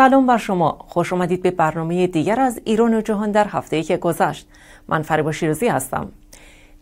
سلام بر شما خوش آمدید به برنامه دیگر از ایران و جهان در هفته که گذشت من فریبا شیرازی هستم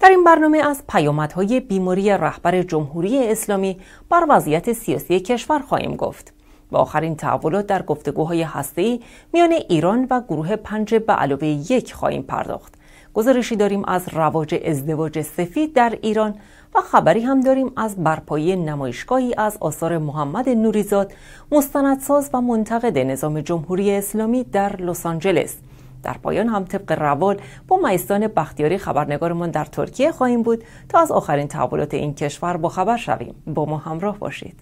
در این برنامه از پیامدهای بیماری رهبر جمهوری اسلامی بر وضعیت سیاسی کشور خواهیم گفت و آخرین تحولات در گفتگوهای ای میان ایران و گروه پنج به علاوه یک خواهیم پرداخت گزارشی داریم از رواج ازدواج سفید در ایران و خبری هم داریم از برپایی نمایشگاهی از آثار محمد نوریزاد مستندساز و منتقد نظام جمهوری اسلامی در لس آنجلس در پایان هم طبق روال با میستان بختیاری خبرنگارمان در ترکیه خواهیم بود تا از آخرین تحولات این کشور با خبر شویم با ما همراه باشید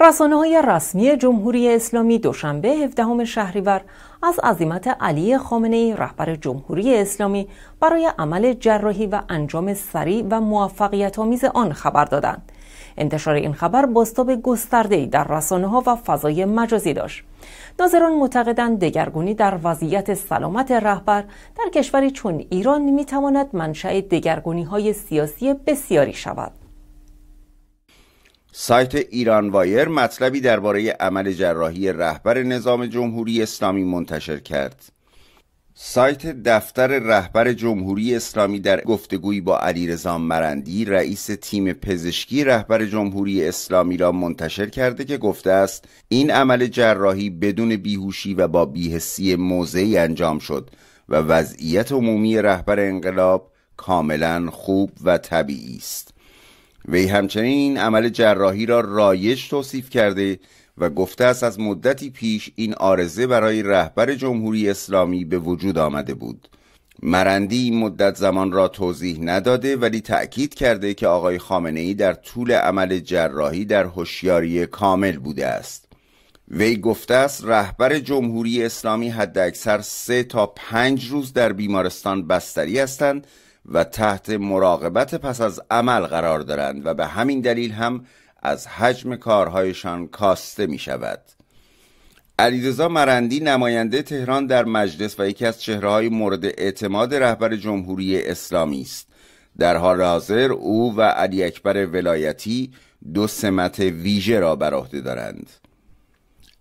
رسانه های رسمی جمهوری اسلامی دوشنبه 17 شهریور از عظیمت علی خامنه رهبر جمهوری اسلامی برای عمل جراحی و انجام سریع و موفقیت آمیز آن خبر دادند. انتشار این خبر باستاب گسترده در رسانه ها و فضای مجازی داشت. ناظران معتقدند دگرگونی در وضعیت سلامت رهبر در کشوری چون ایران میتواند منشأ دگرگونی های سیاسی بسیاری شود. سایت ایران وایر مطلبی درباره عمل جراحی رهبر نظام جمهوری اسلامی منتشر کرد. سایت دفتر رهبر جمهوری اسلامی در گفتگویی با علیرضا مرندی رئیس تیم پزشکی رهبر جمهوری اسلامی را منتشر کرده که گفته است این عمل جراحی بدون بیهوشی و با بیهسی موضعی انجام شد و وضعیت عمومی رهبر انقلاب کاملا خوب و طبیعی است. وی همچنین عمل جراحی را رایج توصیف کرده و گفته است از مدتی پیش این آرزه برای رهبر جمهوری اسلامی به وجود آمده بود مرندی این مدت زمان را توضیح نداده ولی تأکید کرده که آقای خامنه ای در طول عمل جراحی در هوشیاری کامل بوده است وی گفته است رهبر جمهوری اسلامی حداکثر سه تا پنج روز در بیمارستان بستری هستند و تحت مراقبت پس از عمل قرار دارند و به همین دلیل هم از حجم کارهایشان کاسته می شود علیرضا مرندی نماینده تهران در مجلس و یکی از چهرههای مورد اعتماد رهبر جمهوری اسلامی است در حال حاضر او و علی اکبر ولایتی دو سمت ویژه را بر عهده دارند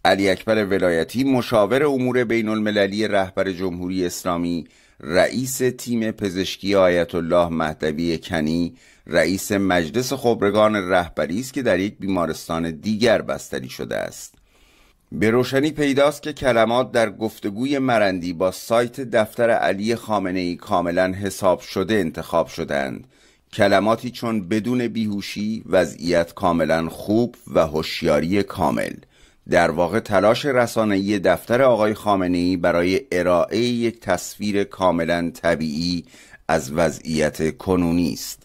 علی اکبر ولایتی مشاور امور بین المللی رهبر جمهوری اسلامی رئیس تیم پزشکی آیت الله مهدوی کنی رئیس مجلس خبرگان رهبری است که در یک بیمارستان دیگر بستری شده است به روشنی پیداست که کلمات در گفتگوی مرندی با سایت دفتر علی خامنه ای کاملا حساب شده انتخاب شدند کلماتی چون بدون بیهوشی وضعیت کاملا خوب و هوشیاری کامل در واقع تلاش رسانه‌ای دفتر آقای ای برای ارائه یک تصویر کاملا طبیعی از وضعیت کنونی است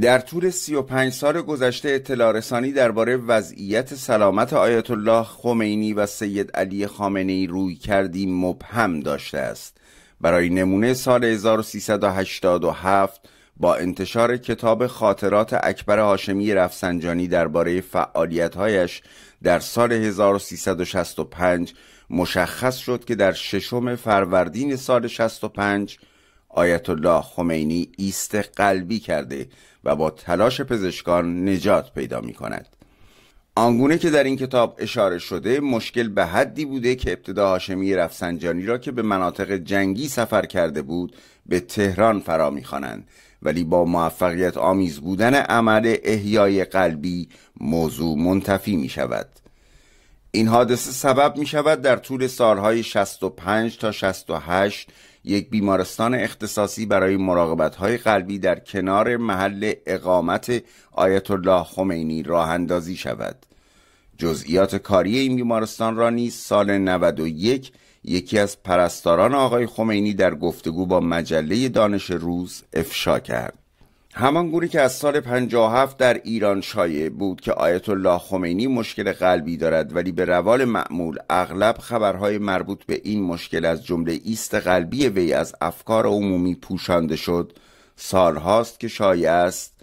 در طول 35 سال گذشته اطلاع رسانی درباره وضعیت سلامت آیت الله خمینی و سید علی خامنه ای روی کردی مبهم داشته است برای نمونه سال 1387 با انتشار کتاب خاطرات اکبر هاشمی رفسنجانی درباره فعالیتهایش در سال 1365 مشخص شد که در ششم فروردین سال 65 آیت الله خمینی ایست قلبی کرده و با تلاش پزشکان نجات پیدا می کند آنگونه که در این کتاب اشاره شده مشکل به حدی بوده که ابتدا هاشمی رفسنجانی را که به مناطق جنگی سفر کرده بود به تهران فرا میخوانند ولی با موفقیت آمیز بودن عمل احیای قلبی موضوع منتفی می شود این حادثه سبب می شود در طول سالهای 65 تا 68 یک بیمارستان اختصاصی برای مراقبت های قلبی در کنار محل اقامت آیت الله خمینی راه اندازی شود جزئیات کاری این بیمارستان را نیز سال 91 یکی از پرستاران آقای خمینی در گفتگو با مجله دانش روز افشا کرد همان گونه که از سال 57 در ایران شایع بود که آیت الله خمینی مشکل قلبی دارد ولی به روال معمول اغلب خبرهای مربوط به این مشکل از جمله ایست قلبی وی از افکار عمومی پوشانده شد سالهاست که شایع است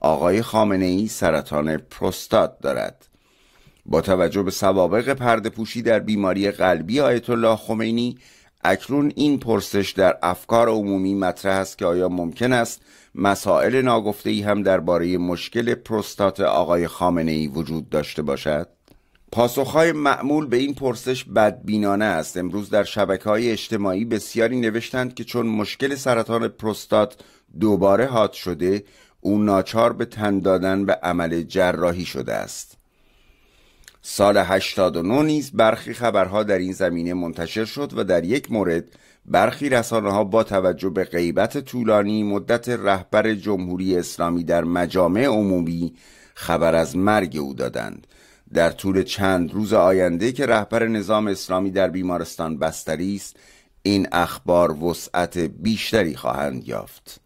آقای خامنه ای سرطان پروستات دارد با توجه به سوابق پرده پوشی در بیماری قلبی آیت الله خمینی اکنون این پرسش در افکار عمومی مطرح است که آیا ممکن است مسائل ناگفته ای هم درباره مشکل پروستات آقای خامنه ای وجود داشته باشد؟ پاسخهای معمول به این پرسش بدبینانه است امروز در شبکه های اجتماعی بسیاری نوشتند که چون مشکل سرطان پروستات دوباره حاد شده او ناچار به تن دادن به عمل جراحی شده است سال 89 نیز برخی خبرها در این زمینه منتشر شد و در یک مورد برخی رسانه ها با توجه به غیبت طولانی مدت رهبر جمهوری اسلامی در مجامع عمومی خبر از مرگ او دادند در طول چند روز آینده که رهبر نظام اسلامی در بیمارستان بستری است این اخبار وسعت بیشتری خواهند یافت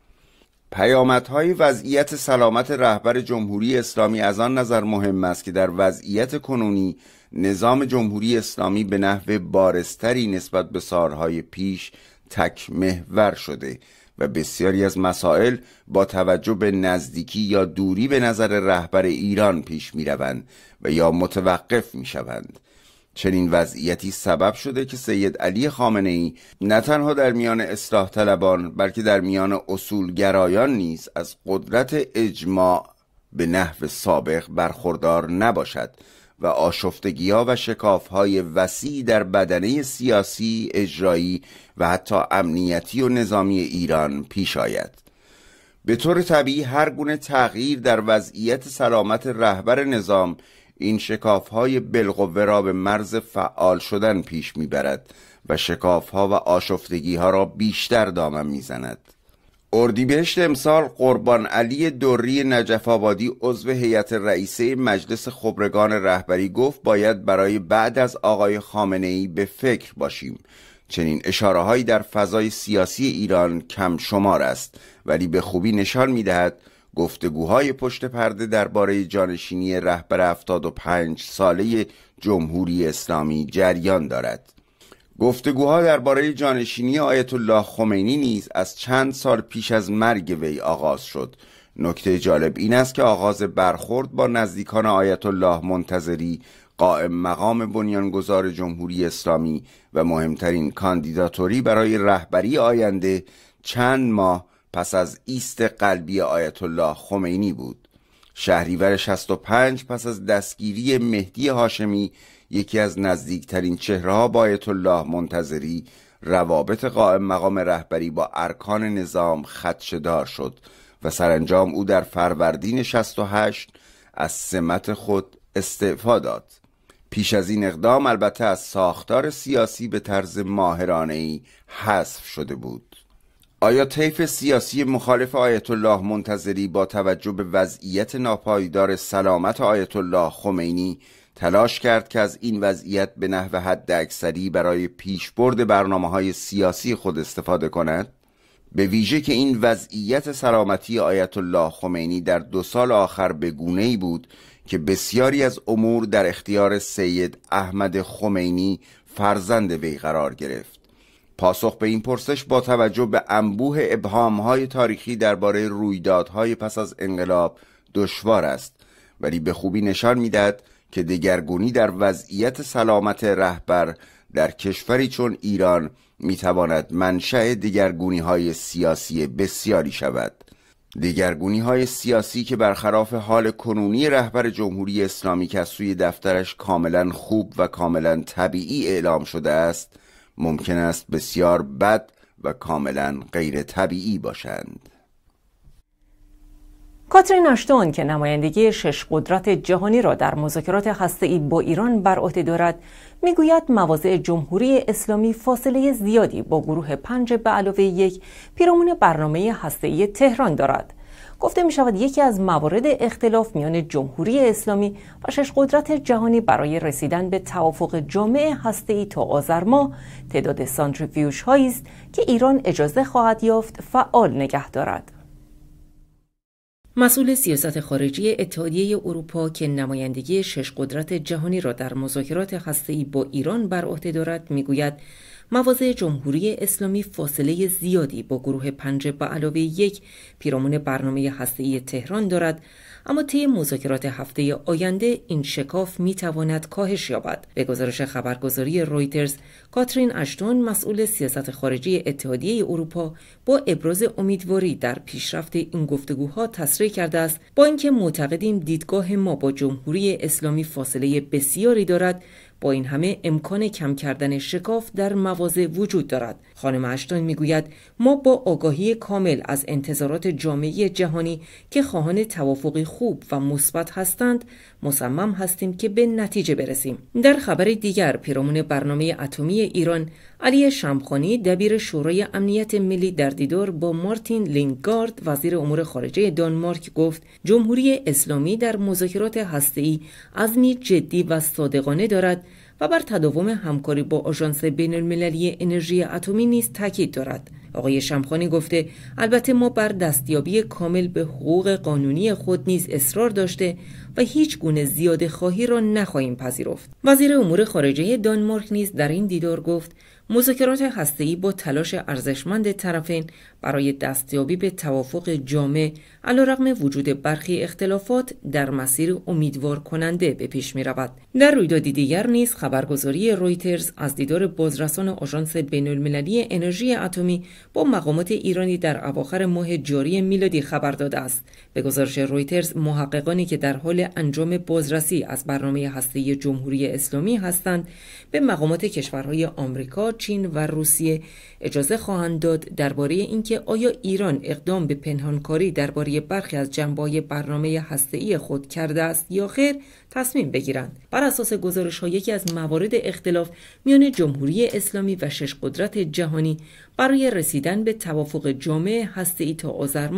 پیامدهای وضعیت سلامت رهبر جمهوری اسلامی از آن نظر مهم است که در وضعیت کنونی نظام جمهوری اسلامی به نحو بارستری نسبت به سارهای پیش تک شده و بسیاری از مسائل با توجه به نزدیکی یا دوری به نظر رهبر ایران پیش می روند و یا متوقف می شوند چنین وضعیتی سبب شده که سید علی خامنه ای نه تنها در میان اصلاح طلبان بلکه در میان اصول گرایان نیز از قدرت اجماع به نحو سابق برخوردار نباشد و آشفتگی ها و شکاف های وسیع در بدنه سیاسی، اجرایی و حتی امنیتی و نظامی ایران پیش آید. به طور طبیعی هر گونه تغییر در وضعیت سلامت رهبر نظام این شکاف های بلغوه را به مرز فعال شدن پیش میبرد و شکاف ها و آشفتگی ها را بیشتر دامن میزند اردیبهشت امسال قربان علی دوری نجف آبادی عضو هیئت رئیسه مجلس خبرگان رهبری گفت باید برای بعد از آقای خامنه ای به فکر باشیم چنین اشاره در فضای سیاسی ایران کم شمار است ولی به خوبی نشان می دهد گفتگوهای پشت پرده درباره جانشینی رهبر 75 ساله جمهوری اسلامی جریان دارد گفتگوها درباره جانشینی آیت الله خمینی نیز از چند سال پیش از مرگ وی آغاز شد نکته جالب این است که آغاز برخورد با نزدیکان آیت الله منتظری قائم مقام بنیانگذار جمهوری اسلامی و مهمترین کاندیداتوری برای رهبری آینده چند ماه پس از ایست قلبی آیت الله خمینی بود شهریور 65 پس از دستگیری مهدی هاشمی یکی از نزدیکترین چهره با آیت الله منتظری روابط قائم مقام رهبری با ارکان نظام خدشدار شد و سرانجام او در فروردین 68 از سمت خود استعفا داد پیش از این اقدام البته از ساختار سیاسی به طرز ماهرانه ای حذف شده بود آیا طیف سیاسی مخالف آیت الله منتظری با توجه به وضعیت ناپایدار سلامت آیت الله خمینی تلاش کرد که از این وضعیت به نحو حد برای پیشبرد برنامه های سیاسی خود استفاده کند؟ به ویژه که این وضعیت سلامتی آیت الله خمینی در دو سال آخر به گونه بود که بسیاری از امور در اختیار سید احمد خمینی فرزند وی قرار گرفت. پاسخ به این پرسش با توجه به انبوه ابهامهای تاریخی درباره رویدادهای پس از انقلاب دشوار است ولی به خوبی نشان میدهد که دگرگونی در وضعیت سلامت رهبر در کشوری چون ایران میتواند منشأ دگرگونی های سیاسی بسیاری شود دگرگونی های سیاسی که برخلاف حال کنونی رهبر جمهوری اسلامی که از سوی دفترش کاملا خوب و کاملا طبیعی اعلام شده است ممکن است بسیار بد و کاملا غیر طبیعی باشند کاترین اشتون که نمایندگی شش قدرت جهانی را در مذاکرات هسته‌ای با ایران بر عهده دارد میگوید مواضع جمهوری اسلامی فاصله زیادی با گروه پنج به علاوه یک پیرامون برنامه هسته‌ای تهران دارد گفته می شود یکی از موارد اختلاف میان جمهوری اسلامی و شش قدرت جهانی برای رسیدن به توافق جامع هسته ای تا آذر ماه تعداد سانتریفیوژ هایی است که ایران اجازه خواهد یافت فعال نگه دارد. مسئول سیاست خارجی اتحادیه اروپا که نمایندگی شش قدرت جهانی را در مذاکرات هسته‌ای با ایران بر عهده دارد میگوید مواضع جمهوری اسلامی فاصله زیادی با گروه پنج با علاوه یک پیرامون برنامه هسته‌ای تهران دارد اما طی مذاکرات هفته آینده این شکاف می تواند کاهش یابد به گزارش خبرگزاری رویترز کاترین اشتون مسئول سیاست خارجی اتحادیه اروپا با ابراز امیدواری در پیشرفت این گفتگوها تصریح کرده است با اینکه معتقدیم دیدگاه ما با جمهوری اسلامی فاصله بسیاری دارد با این همه امکان کم کردن شکاف در مواضع وجود دارد خانم میگوید ما با آگاهی کامل از انتظارات جامعه جهانی که خواهان توافقی خوب و مثبت هستند مصمم هستیم که به نتیجه برسیم در خبر دیگر پیرامون برنامه اتمی ایران علی شمخانی دبیر شورای امنیت ملی در دیدار با مارتین لینگارد وزیر امور خارجه دانمارک گفت جمهوری اسلامی در مذاکرات هسته‌ای عزمی جدی و صادقانه دارد و بر تداوم همکاری با آژانس بین المللی انرژی اتمی نیز تاکید دارد آقای شمخانی گفته البته ما بر دستیابی کامل به حقوق قانونی خود نیز اصرار داشته و هیچ گونه زیاده خواهی را نخواهیم پذیرفت وزیر امور خارجه دانمارک نیز در این دیدار گفت مذاکرات هسته‌ای با تلاش ارزشمند طرفین برای دستیابی به توافق جامع علیرغم وجود برخی اختلافات در مسیر امیدوار کننده به پیش می رود. در رویدادی دیگر نیز خبرگزاری رویترز از دیدار بازرسان آژانس المللی انرژی اتمی با مقامات ایرانی در اواخر ماه جاری میلادی خبر داده است. به گزارش رویترز محققانی که در حال انجام بازرسی از برنامه هسته‌ای جمهوری اسلامی هستند به مقامات کشورهای آمریکا چین و روسیه اجازه خواهند داد درباره اینکه آیا ایران اقدام به پنهانکاری درباره برخی از جنبای برنامه هسته‌ای خود کرده است یا خیر تصمیم بگیرند بر اساس گزارش ها یکی از موارد اختلاف میان جمهوری اسلامی و شش قدرت جهانی برای رسیدن به توافق جامع هسته‌ای تا آذر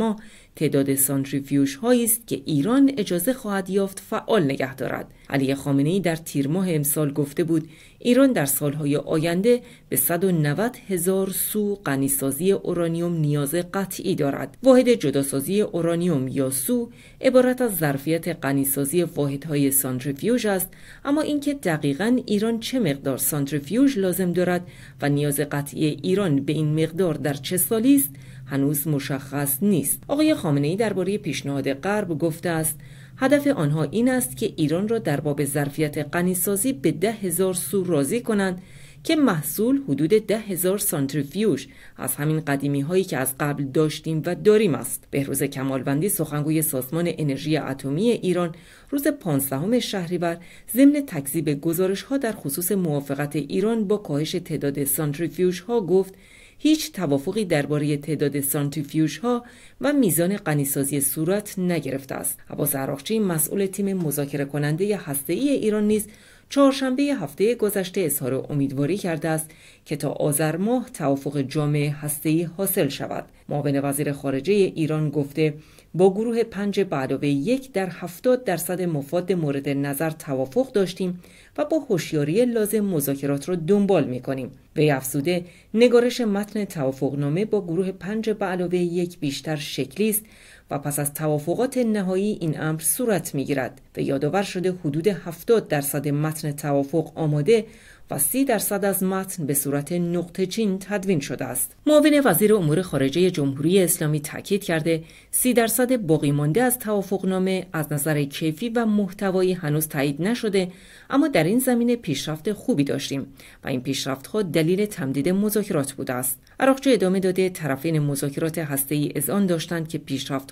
تعداد سانتریفیوژ هایی است که ایران اجازه خواهد یافت فعال نگه دارد علی خامنه ای در تیر ماه امسال گفته بود ایران در سالهای آینده به 190 هزار سو غنیسازی اورانیوم نیاز قطعی دارد واحد جداسازی اورانیوم یا سو عبارت از ظرفیت غنیسازی واحدهای سانتریفیوژ است اما اینکه دقیقا ایران چه مقدار سانتریفیوژ لازم دارد و نیاز قطعی ایران به این مقدار در چه سالی است هنوز مشخص نیست آقای خامنه ای درباره پیشنهاد غرب گفته است هدف آنها این است که ایران را در باب ظرفیت غنیسازی به ده هزار سو راضی کنند که محصول حدود ده هزار سانتریفیوژ از همین قدیمی هایی که از قبل داشتیم و داریم است. بهروز کمالوندی سخنگوی سازمان انرژی اتمی ایران روز شهری شهریور ضمن تکذیب گزارش ها در خصوص موافقت ایران با کاهش تعداد سانتریفیوژ ها گفت هیچ توافقی درباره تعداد سانتریفیوژ ها و میزان غنیسازی صورت نگرفته است عباس عراقچی مسئول تیم مذاکره کننده هسته ای ایران نیز چهارشنبه هفته گذشته اظهار امیدواری کرده است که تا آذر ماه توافق جامع هسته‌ای حاصل شود. معاون وزیر خارجه ایران گفته با گروه پنج به یک در هفتاد درصد مفاد مورد نظر توافق داشتیم و با هوشیاری لازم مذاکرات را دنبال می کنیم. وی افزوده نگارش متن توافقنامه با گروه پنج به یک بیشتر شکلی است و پس از توافقات نهایی این امر صورت میگیرد و یادآور شده حدود 70 درصد متن توافق آماده و 30 درصد از متن به صورت نقطه چین تدوین شده است. معاون وزیر امور خارجه جمهوری اسلامی تاکید کرده 30 درصد باقی مانده از توافقنامه از نظر کیفی و محتوایی هنوز تایید نشده اما در این زمینه پیشرفت خوبی داشتیم و این پیشرفت پیشرفتها دلیل تمدید مذاکرات بوده است. عراقچی ادامه داده طرفین مذاکرات ای از آن داشتند که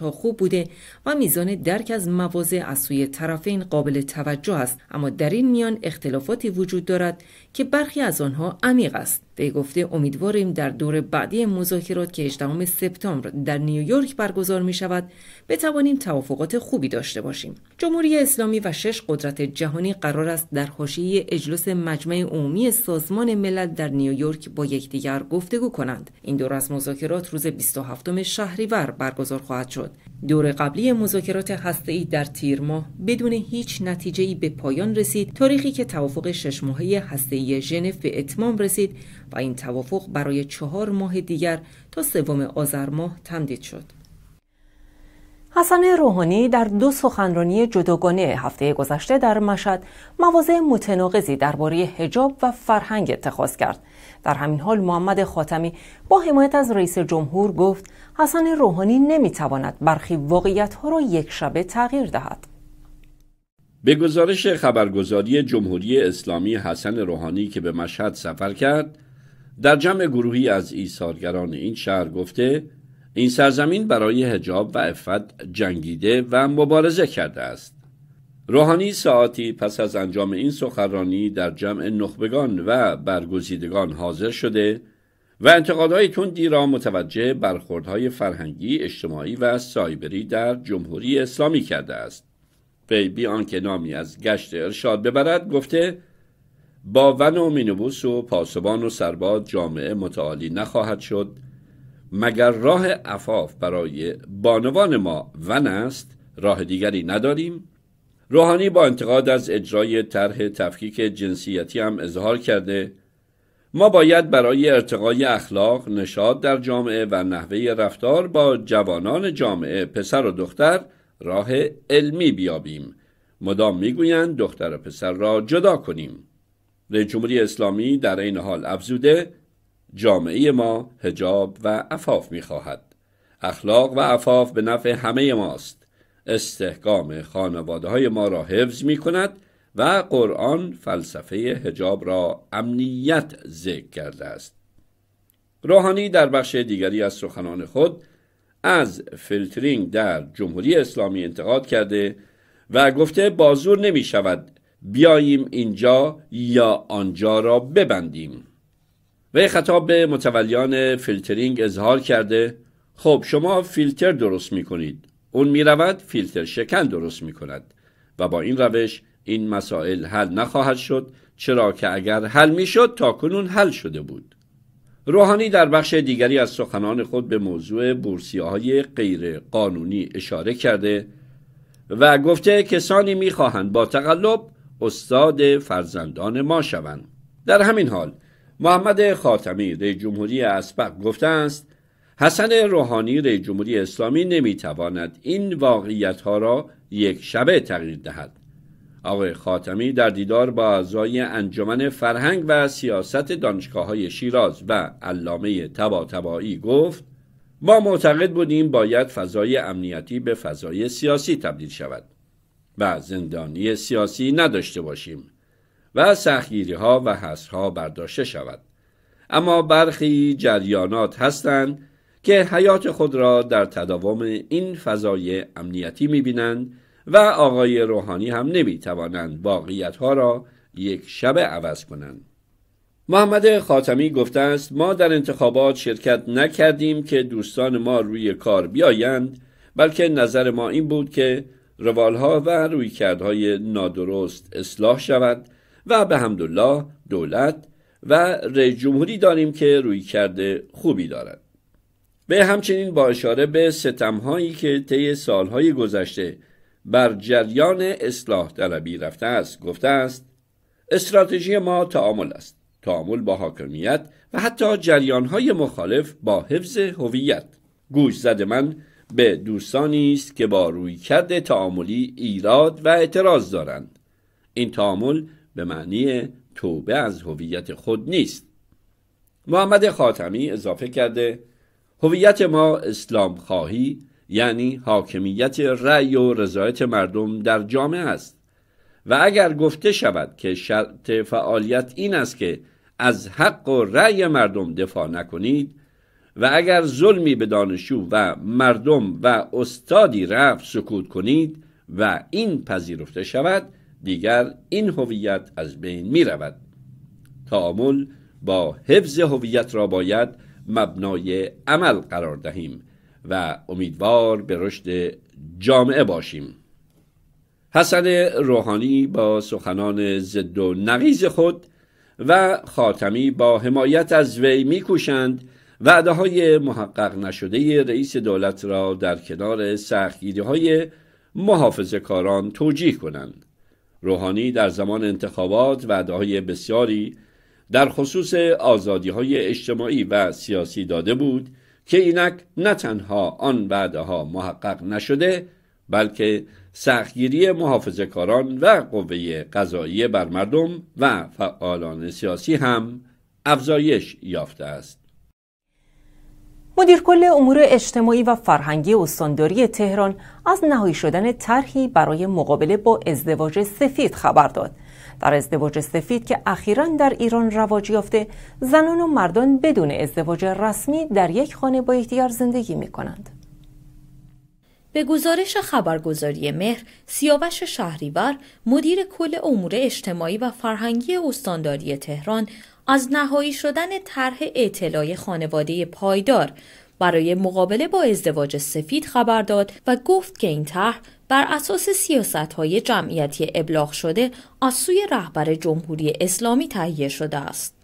ها خوب بوده و میزان درک از مواضع از سوی طرفین قابل توجه است اما در این میان اختلافاتی وجود دارد که برخی از آنها عمیق است به گفته امیدواریم در دور بعدی مذاکرات که 18 سپتامبر در نیویورک برگزار می شود بتوانیم توافقات خوبی داشته باشیم جمهوری اسلامی و شش قدرت جهانی قرار است در حاشیه اجلاس مجمع عمومی سازمان ملل در نیویورک با یکدیگر گفتگو کنند این دور از مذاکرات روز 27 شهریور برگزار خواهد شد دور قبلی مذاکرات هسته‌ای در تیر ماه بدون هیچ نتیجه‌ای به پایان رسید تاریخی که توافق شش ماهه هسته‌ای ژنو به اتمام رسید و این توافق برای چهار ماه دیگر تا سوم آذر ماه تمدید شد. حسن روحانی در دو سخنرانی جداگانه هفته گذشته در مشهد مواضع متناقضی درباره حجاب و فرهنگ اتخاذ کرد در همین حال محمد خاتمی با حمایت از رئیس جمهور گفت حسن روحانی نمیتواند برخی واقعیت ها را یک شبه تغییر دهد به گزارش خبرگزاری جمهوری اسلامی حسن روحانی که به مشهد سفر کرد در جمع گروهی از ایثارگران این شهر گفته این سرزمین برای حجاب و افت جنگیده و مبارزه کرده است روحانی ساعتی پس از انجام این سخنرانی در جمع نخبگان و برگزیدگان حاضر شده و انتقادهای تندی را متوجه برخوردهای فرهنگی، اجتماعی و سایبری در جمهوری اسلامی کرده است. وی بی آنکه نامی از گشت ارشاد ببرد گفته با ون و مینوبوس و پاسبان و سرباد جامعه متعالی نخواهد شد مگر راه عفاف برای بانوان ما ون است راه دیگری نداریم روحانی با انتقاد از اجرای طرح تفکیک جنسیتی هم اظهار کرده ما باید برای ارتقای اخلاق نشاد در جامعه و نحوه رفتار با جوانان جامعه پسر و دختر راه علمی بیابیم مدام میگویند دختر و پسر را جدا کنیم رئیس جمهوری اسلامی در این حال افزوده جامعه ما حجاب و عفاف میخواهد اخلاق و عفاف به نفع همه ماست استحکام خانواده های ما را حفظ می کند و قرآن فلسفه حجاب را امنیت ذکر کرده است روحانی در بخش دیگری از سخنان خود از فیلترینگ در جمهوری اسلامی انتقاد کرده و گفته بازور نمی شود بیاییم اینجا یا آنجا را ببندیم وی خطاب به متولیان فیلترینگ اظهار کرده خب شما فیلتر درست می کنید اون می رود فیلتر شکن درست می کند و با این روش این مسائل حل نخواهد شد چرا که اگر حل می شد تا کنون حل شده بود روحانی در بخش دیگری از سخنان خود به موضوع بورسیه های غیر قانونی اشاره کرده و گفته کسانی میخواهند با تقلب استاد فرزندان ما شوند در همین حال محمد خاتمی رئیس جمهوری اسبق گفته است حسن روحانی رئیس جمهوری اسلامی نمیتواند این واقعیت ها را یک شبه تغییر دهد آقای خاتمی در دیدار با اعضای انجمن فرهنگ و سیاست دانشگاه های شیراز و علامه تبا تبایی گفت ما معتقد بودیم باید فضای امنیتی به فضای سیاسی تبدیل شود و زندانی سیاسی نداشته باشیم و سخیری ها و حسرها برداشته شود اما برخی جریانات هستند که حیات خود را در تداوم این فضای امنیتی میبینند و آقای روحانی هم توانند واقعیت ها را یک شبه عوض کنند. محمد خاتمی گفته است ما در انتخابات شرکت نکردیم که دوستان ما روی کار بیایند بلکه نظر ما این بود که روالها و رویکردهای نادرست اصلاح شود و به حمدالله دولت و رئیس جمهوری داریم که کرده خوبی دارد به همچنین با اشاره به ستمهایی که طی سالهای گذشته بر جریان اصلاح طلبی رفته است گفته است استراتژی ما تعامل است تعامل با حاکمیت و حتی های مخالف با حفظ هویت گوش زد من به دوستانی است که با رویکرد تعاملی ایراد و اعتراض دارند این تعامل به معنی توبه از هویت خود نیست محمد خاتمی اضافه کرده هویت ما اسلام خواهی یعنی حاکمیت رأی و رضایت مردم در جامعه است و اگر گفته شود که شرط فعالیت این است که از حق و رأی مردم دفاع نکنید و اگر ظلمی به دانشجو و مردم و استادی رفت سکوت کنید و این پذیرفته شود دیگر این هویت از بین می رود تعامل با حفظ هویت را باید مبنای عمل قرار دهیم و امیدوار به رشد جامعه باشیم حسن روحانی با سخنان ضد و نقیز خود و خاتمی با حمایت از وی میکوشند وعده های محقق نشده رئیس دولت را در کنار سختگیری های محافظ کاران توجیه کنند. روحانی در زمان انتخابات وعده های بسیاری در خصوص آزادی های اجتماعی و سیاسی داده بود که اینک نه تنها آن بعدها محقق نشده بلکه سختگیری محافظ کاران و قوه قضایی بر مردم و فعالان سیاسی هم افزایش یافته است. مدیر کل امور اجتماعی و فرهنگی استانداری تهران از نهایی شدن طرحی برای مقابله با ازدواج سفید خبر داد در ازدواج سفید که اخیرا در ایران رواج یافته زنان و مردان بدون ازدواج رسمی در یک خانه با یکدیگر زندگی می کنند. به گزارش خبرگزاری مهر، سیاوش شهریور، مدیر کل امور اجتماعی و فرهنگی استانداری تهران، از نهایی شدن طرح اطلاع خانواده پایدار برای مقابله با ازدواج سفید خبر داد و گفت که این طرح بر اساس سیاست های جمعیتی ابلاغ شده از سوی رهبر جمهوری اسلامی تهیه شده است.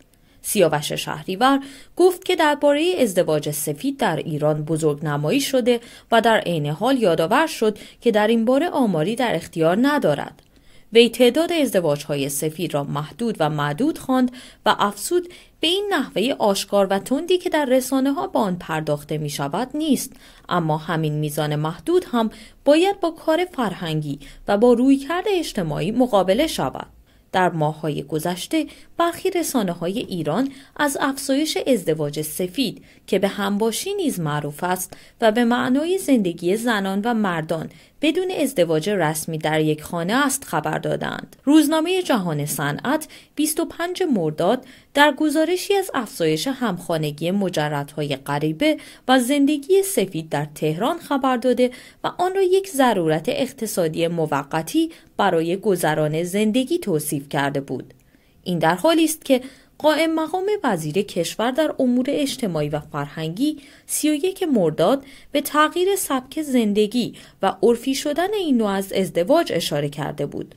سیاوش شهریور گفت که درباره ازدواج سفید در ایران بزرگ نمایی شده و در عین حال یادآور شد که در این باره آماری در اختیار ندارد. وی تعداد ازدواج های سفید را محدود و معدود خواند و افسود به این نحوه آشکار و تندی که در رسانه ها با آن پرداخته می شود نیست اما همین میزان محدود هم باید با کار فرهنگی و با رویکرد اجتماعی مقابله شود در های گذشته برخی رسانه های ایران از افزایش ازدواج سفید که به همباشی نیز معروف است و به معنای زندگی زنان و مردان بدون ازدواج رسمی در یک خانه است خبر دادند. روزنامه جهان صنعت 25 مرداد در گزارشی از افزایش همخانگی مجردهای غریبه و زندگی سفید در تهران خبر داده و آن را یک ضرورت اقتصادی موقتی برای گذران زندگی توصیف کرده بود. این در حالی است که قائم مقام وزیر کشور در امور اجتماعی و فرهنگی 31 مرداد به تغییر سبک زندگی و عرفی شدن این نوع از ازدواج اشاره کرده بود.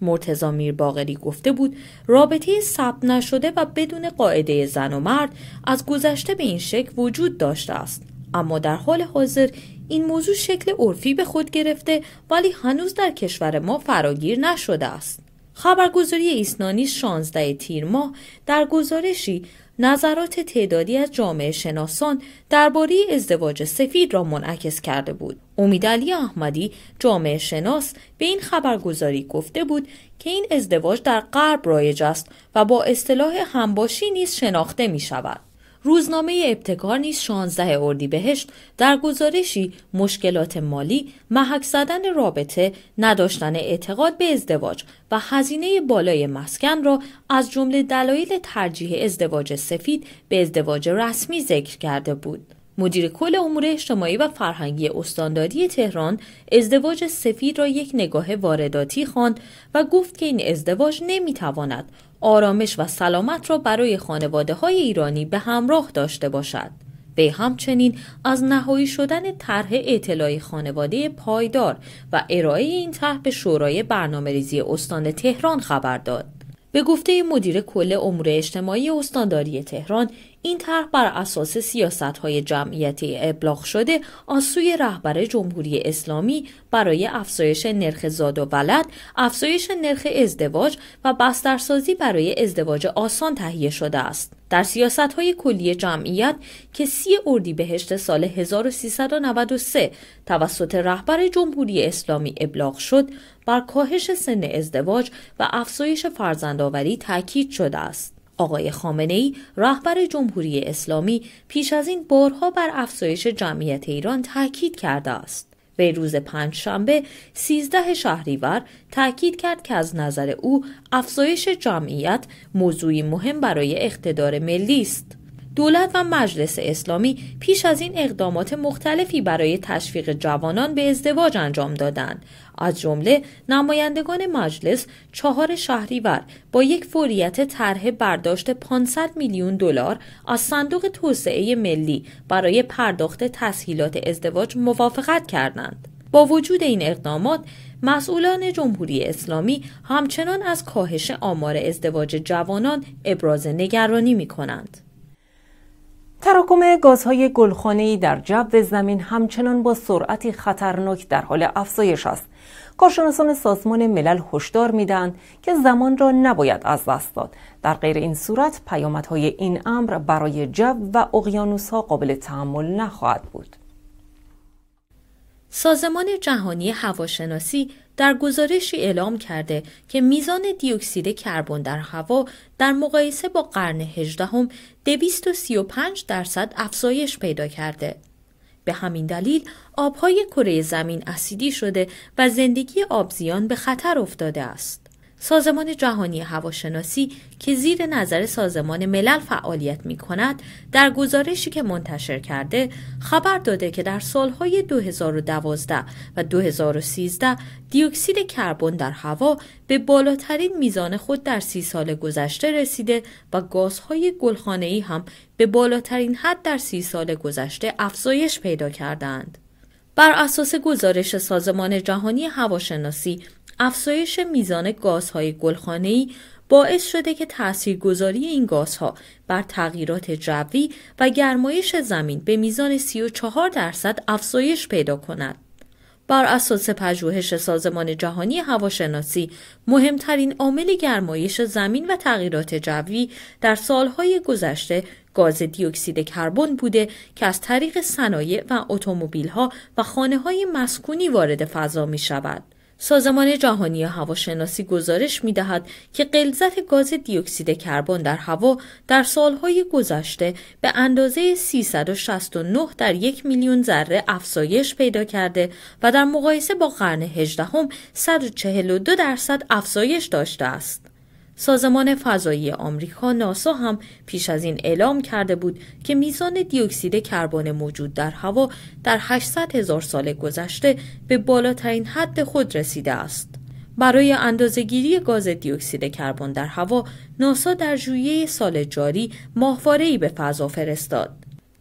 مرتزا میر باغری گفته بود رابطه ثبت نشده و بدون قاعده زن و مرد از گذشته به این شکل وجود داشته است اما در حال حاضر این موضوع شکل عرفی به خود گرفته ولی هنوز در کشور ما فراگیر نشده است خبرگزاری ایسنانی 16 تیر ماه در گزارشی نظرات تعدادی از جامعه شناسان درباره ازدواج سفید را منعکس کرده بود. امید علی احمدی جامعه شناس به این خبرگزاری گفته بود که این ازدواج در غرب رایج است و با اصطلاح همباشی نیز شناخته می شود. روزنامه ابتکار نیز 16 اردیبهشت در گزارشی مشکلات مالی، محک زدن رابطه، نداشتن اعتقاد به ازدواج و هزینه بالای مسکن را از جمله دلایل ترجیح ازدواج سفید به ازدواج رسمی ذکر کرده بود. مدیر کل امور اجتماعی و فرهنگی استانداری تهران ازدواج سفید را یک نگاه وارداتی خواند و گفت که این ازدواج نمیتواند آرامش و سلامت را برای خانواده های ایرانی به همراه داشته باشد. وی همچنین از نهایی شدن طرح اطلاعی خانواده پایدار و ارائه این طرح به شورای برنامه ریزی استان تهران خبر داد. به گفته مدیر کل امور اجتماعی استانداری تهران این طرح بر اساس سیاست های جمعیتی ابلاغ شده آسوی سوی رهبر جمهوری اسلامی برای افزایش نرخ زاد و ولد، افزایش نرخ ازدواج و بسترسازی برای ازدواج آسان تهیه شده است. در سیاست های کلی جمعیت که سی اردی بهشت سال 1393 توسط رهبر جمهوری اسلامی ابلاغ شد بر کاهش سن ازدواج و افزایش فرزندآوری تاکید شده است. آقای خامنه ای رهبر جمهوری اسلامی پیش از این بارها بر افزایش جمعیت ایران تاکید کرده است. وی روز پنج شنبه 13 شهریور تاکید کرد که از نظر او افزایش جمعیت موضوعی مهم برای اقتدار ملی است. دولت و مجلس اسلامی پیش از این اقدامات مختلفی برای تشویق جوانان به ازدواج انجام دادند از جمله نمایندگان مجلس چهار شهریور با یک فوریت طرح برداشت 500 میلیون دلار از صندوق توسعه ملی برای پرداخت تسهیلات ازدواج موافقت کردند با وجود این اقدامات مسئولان جمهوری اسلامی همچنان از کاهش آمار ازدواج جوانان ابراز نگرانی می کنند. تراکم گازهای گلخانه‌ای در جو زمین همچنان با سرعتی خطرناک در حال افزایش است. کارشناسان سازمان ملل هشدار میدهند که زمان را نباید از دست داد. در غیر این صورت پیامدهای این امر برای جو و اقیانوسها قابل تحمل نخواهد بود. سازمان جهانی هواشناسی در گزارشی اعلام کرده که میزان دیوکسید کربن در هوا در مقایسه با قرن هجدهم 235 درصد افزایش پیدا کرده. به همین دلیل آبهای کره زمین اسیدی شده و زندگی آبزیان به خطر افتاده است. سازمان جهانی هواشناسی که زیر نظر سازمان ملل فعالیت می کند در گزارشی که منتشر کرده خبر داده که در سالهای 2012 و 2013 دیوکسید کربن در هوا به بالاترین میزان خود در سی سال گذشته رسیده و گازهای ای هم به بالاترین حد در سی سال گذشته افزایش پیدا کردند. بر اساس گزارش سازمان جهانی هواشناسی افزایش میزان گازهای گلخانه‌ای باعث شده که تاثیرگذاری این گازها بر تغییرات جوی و گرمایش زمین به میزان 34 درصد افزایش پیدا کند. بر اساس پژوهش سازمان جهانی هواشناسی مهمترین عامل گرمایش زمین و تغییرات جوی در سالهای گذشته گاز دیوکسید کربن بوده که از طریق صنایع و اتومبیل‌ها و خانه‌های مسکونی وارد فضا می شود. سازمان جهانی هواشناسی گزارش می دهد که غلظت گاز دیوکسید کربن در هوا در سالهای گذشته به اندازه 369 در یک میلیون ذره افزایش پیدا کرده و در مقایسه با قرن هجدهم 142 درصد افزایش داشته است. سازمان فضایی آمریکا ناسا هم پیش از این اعلام کرده بود که میزان دیوکسید کربن موجود در هوا در 800 هزار سال گذشته به بالاترین حد خود رسیده است. برای اندازهگیری گاز دیوکسید کربن در هوا ناسا در ژوئیه سال جاری ماهواره‌ای به فضا فرستاد.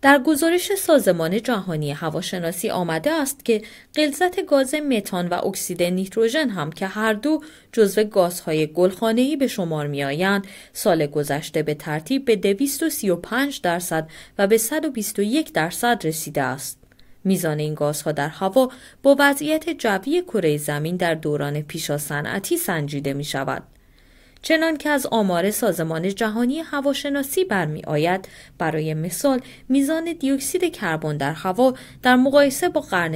در گزارش سازمان جهانی هواشناسی آمده است که غلظت گاز متان و اکسید نیتروژن هم که هر دو جزو گازهای گلخانه‌ای به شمار میآیند سال گذشته به ترتیب به 235 درصد و به 121 درصد رسیده است. میزان این گازها در هوا با وضعیت جوی کره زمین در دوران پیشا صنعتی سنجیده می شود. چنان که از آمار سازمان جهانی هواشناسی برمی آید برای مثال میزان دیوکسید کربن در هوا در مقایسه با قرن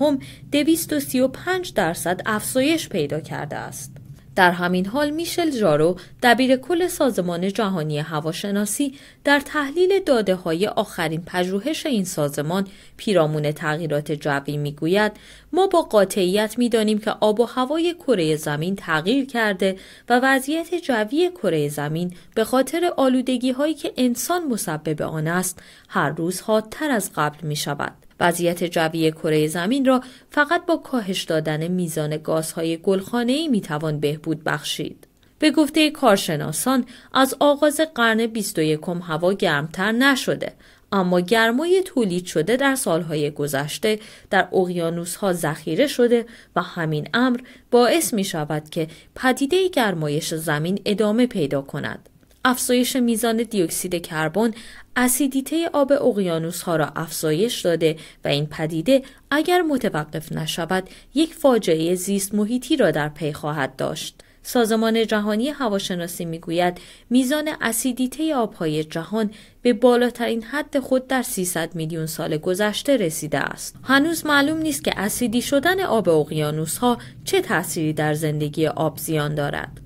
هم 235 درصد افزایش پیدا کرده است در همین حال میشل جارو دبیر کل سازمان جهانی هواشناسی در تحلیل داده های آخرین پژوهش این سازمان پیرامون تغییرات جوی میگوید ما با قاطعیت میدانیم که آب و هوای کره زمین تغییر کرده و وضعیت جوی کره زمین به خاطر آلودگی هایی که انسان مسبب آن است هر روز حادتر از قبل می شود. وضعیت جوی کره زمین را فقط با کاهش دادن میزان گازهای گلخانه‌ای میتوان بهبود بخشید. به گفته کارشناسان از آغاز قرن 21 هوا گرمتر نشده اما گرمای تولید شده در سالهای گذشته در اقیانوس ها ذخیره شده و همین امر باعث می شود که پدیده گرمایش زمین ادامه پیدا کند. افزایش میزان دیوکسید کربن اسیدیته آب اقیانوس ها را افزایش داده و این پدیده اگر متوقف نشود یک فاجعه زیست محیطی را در پی خواهد داشت. سازمان جهانی هواشناسی میگوید میزان اسیدیته آبهای جهان به بالاترین حد خود در 300 میلیون سال گذشته رسیده است. هنوز معلوم نیست که اسیدی شدن آب اقیانوسها چه تأثیری در زندگی آبزیان دارد.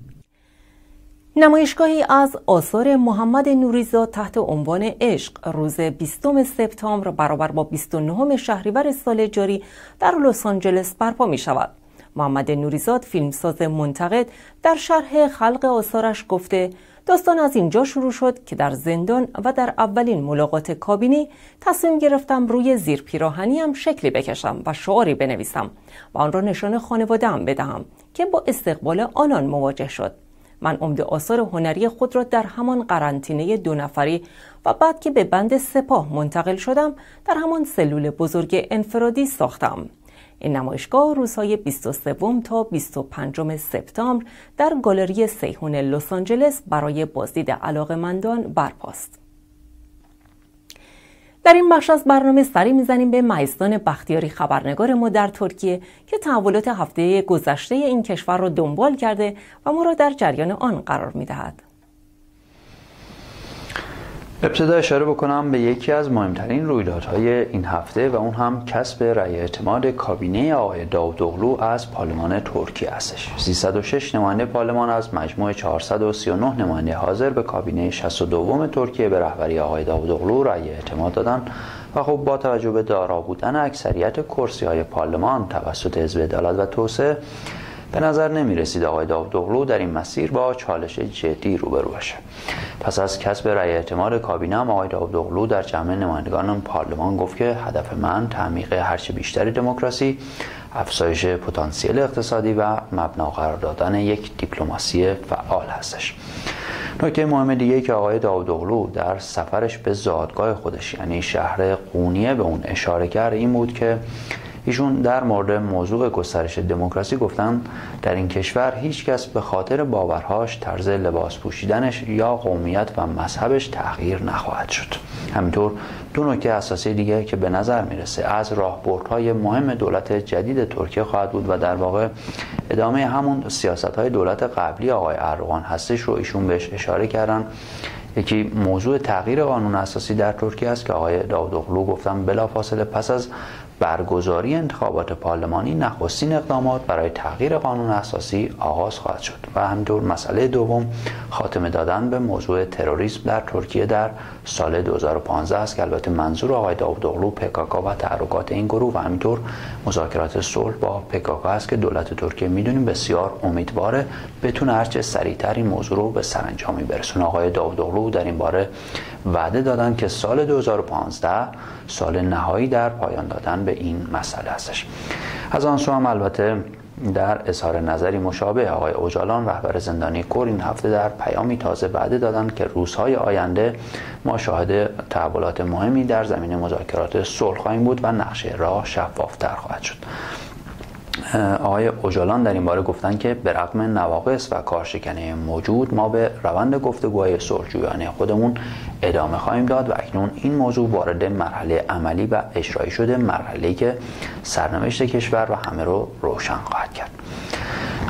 نمایشگاهی از آثار محمد نوریزاد تحت عنوان عشق روز 20 سپتامبر برابر با 29 شهریور سال جاری در لس آنجلس برپا می شود. محمد نوریزاد فیلمساز منتقد در شرح خلق آثارش گفته داستان از اینجا شروع شد که در زندان و در اولین ملاقات کابینی تصمیم گرفتم روی زیر هم شکلی بکشم و شعاری بنویسم و آن را نشان خانوادهام بدهم که با استقبال آنان مواجه شد من عمده آثار هنری خود را در همان قرنطینه دو نفری و بعد که به بند سپاه منتقل شدم در همان سلول بزرگ انفرادی ساختم این نمایشگاه روزهای 23 تا 25 سپتامبر در گالری سیهون لس آنجلس برای بازدید علاقمندان برپاست در این بخش از برنامه سری میزنیم به مایستان بختیاری خبرنگار ما در ترکیه که تحولات هفته گذشته این کشور را دنبال کرده و ما را در جریان آن قرار میدهد. ابتدا اشاره بکنم به یکی از مهمترین رویدادهای این هفته و اون هم کسب رأی اعتماد کابینه آقای داودوغلو از پارلمان ترکیه هستش 306 نماینده پارلمان از مجموع 439 نماینده حاضر به کابینه 62 ترکیه به رهبری آقای داودوغلو رأی اعتماد دادن و خب با توجه به دارا بودن اکثریت کرسی های پارلمان توسط حزب عدالت و توسعه به نظر نمی رسید آقای داودوغلو در این مسیر با چالش جدی روبرو بشه پس از کسب رأی اعتماد کابینه هم آقای داودوغلو در جمع نمایندگان پارلمان گفت که هدف من تعمیق هرچه بیشتر دموکراسی افزایش پتانسیل اقتصادی و مبنا قرار دادن یک دیپلماسی فعال هستش نکته مهم دیگه که آقای داودوغلو در سفرش به زادگاه خودش یعنی شهر قونیه به اون اشاره کرد این بود که ایشون در مورد موضوع گسترش دموکراسی گفتن در این کشور هیچ کس به خاطر باورهاش طرز لباس پوشیدنش یا قومیت و مذهبش تغییر نخواهد شد همینطور دو نکته اساسی دیگه که به نظر میرسه از راهبردهای مهم دولت جدید ترکیه خواهد بود و در واقع ادامه همون سیاست های دولت قبلی آقای اردوغان هستش رو ایشون بهش اشاره کردن یکی موضوع تغییر قانون اساسی در ترکیه است که آقای اوغلو گفتن بلافاصله پس از برگزاری انتخابات پارلمانی نخستین اقدامات برای تغییر قانون اساسی آغاز خواهد شد و همینطور مسئله دوم خاتمه دادن به موضوع تروریسم در ترکیه در سال 2015 است که البته منظور آقای اوغلو پکاکا و تحرکات این گروه و همینطور مذاکرات صلح با پکاکا است که دولت ترکیه میدونیم بسیار امیدواره بتونه هرچه سریعتر این موضوع رو به سرانجامی برسونه آقای داودوغلو در این باره وعده دادن که سال 2015 سال نهایی در پایان دادن به این مسئله هستش از آن سو هم البته در اظهار نظری مشابه آقای اوجالان رهبر زندانی کور این هفته در پیامی تازه بعده دادن که روزهای آینده ما شاهد تحولات مهمی در زمین مذاکرات صلح خواهیم بود و نقشه راه شفافتر خواهد شد آقای اوجالان در این باره گفتن که به رغم نواقص و کارشکنه موجود ما به روند گفتگوهای سرجویانه خودمون ادامه خواهیم داد و اکنون این موضوع وارد مرحله عملی و اجرایی شده مرحله که سرنوشت کشور و همه رو روشن خواهد کرد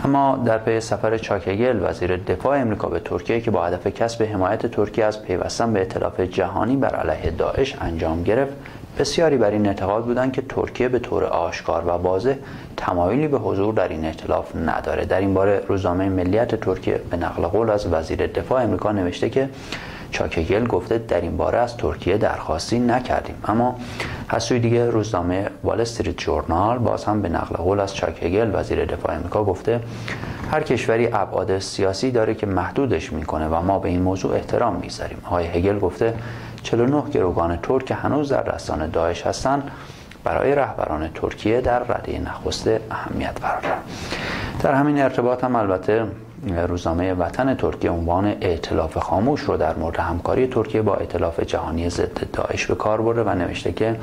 اما در پی سفر چاکگل وزیر دفاع امریکا به ترکیه که با هدف کسب حمایت ترکیه از پیوستن به اطلاف جهانی بر علیه داعش انجام گرفت بسیاری بر این اعتقاد بودند که ترکیه به طور آشکار و واضح تمایلی به حضور در این اعتلاف نداره در این باره روزنامه ملیت ترکیه به نقل قول از وزیر دفاع امریکا نوشته که چاکگل گفته در این باره از ترکیه درخواستی نکردیم اما از سوی دیگه روزنامه وال استریت جورنال باز هم به نقل قول از چاکگل وزیر دفاع امریکا گفته هر کشوری ابعاد سیاسی داره که محدودش میکنه و ما به این موضوع احترام میذاریم های هگل گفته 49 گروگان ترک هنوز در رسانه داعش هستند برای رهبران ترکیه در رده نخست اهمیت قرار در همین ارتباط هم البته روزنامه وطن ترکیه عنوان ائتلاف خاموش رو در مورد همکاری ترکیه با ائتلاف جهانی ضد داعش به کار برده و نوشته که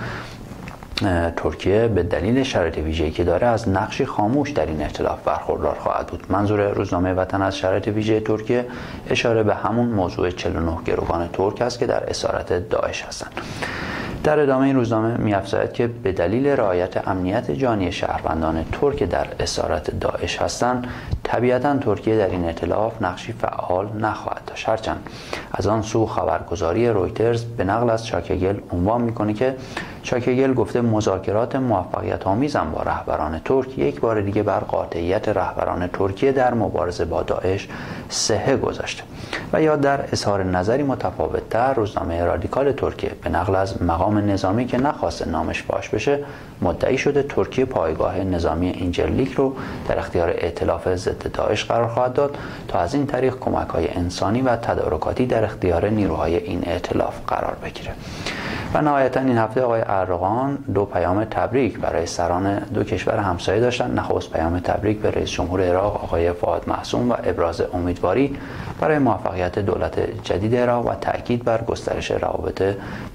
ترکیه به دلیل شرایط ویژه‌ای که داره از نقشی خاموش در این ائتلاف برخوردار خواهد بود منظور روزنامه وطن از شرایط ویژه ترکیه اشاره به همون موضوع 49 گروگان ترک است که در اسارت داعش هستند در ادامه این روزنامه می‌افزاید که به دلیل رعایت امنیت جانی شهروندان ترک در اسارت داعش هستند طبیعتا ترکیه در این اطلاف نقشی فعال نخواهد داشت هرچند از آن سو خبرگزاری رویترز به نقل از چاکگل عنوان میکنه که چاکگل گفته مذاکرات موفقیت آمیزم با رهبران ترک یک بار دیگه بر قاطعیت رهبران ترکیه در مبارزه با داعش سهه گذاشته و یا در اظهار نظری متفاوتتر روزنامه رادیکال ترکیه به نقل از مقام نظامی که نخواست نامش باش بشه مدعی شده ترکیه پایگاه نظامی اینجرلیک رو در اختیار ائتلاف ضد قرار خواهد داد تا از این طریق کمک های انسانی و تدارکاتی در اختیار نیروهای این ائتلاف قرار بگیره و نهایتا این هفته آقای ارغان دو پیام تبریک برای سران دو کشور همسایه داشتند نخست پیام تبریک به رئیس جمهور عراق آقای فاد معصوم و ابراز امیدواری برای موفقیت دولت جدید را و تاکید بر گسترش روابط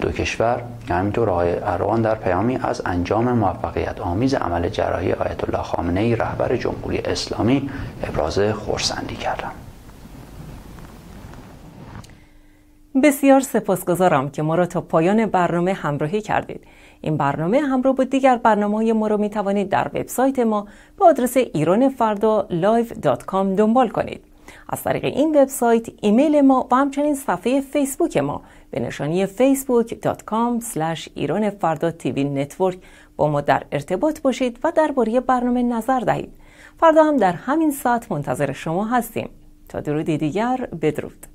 دو کشور همینطور آقای اروان در پیامی از انجام موفقیت آمیز عمل جراحی آیت الله خامنه ای رهبر جمهوری اسلامی ابراز خورسندی کردند بسیار سپاسگزارم که ما را تا پایان برنامه همراهی کردید این برنامه همراه با دیگر برنامه های ما رو می توانید در وبسایت ما با آدرس ایران فردا دنبال کنید از طریق این وبسایت ایمیل ما و همچنین صفحه فیسبوک ما به نشانی facebook.com ایران فردا تیوی نتورک با ما در ارتباط باشید و درباره برنامه نظر دهید فردا هم در همین ساعت منتظر شما هستیم تا درودی دیگر بدرود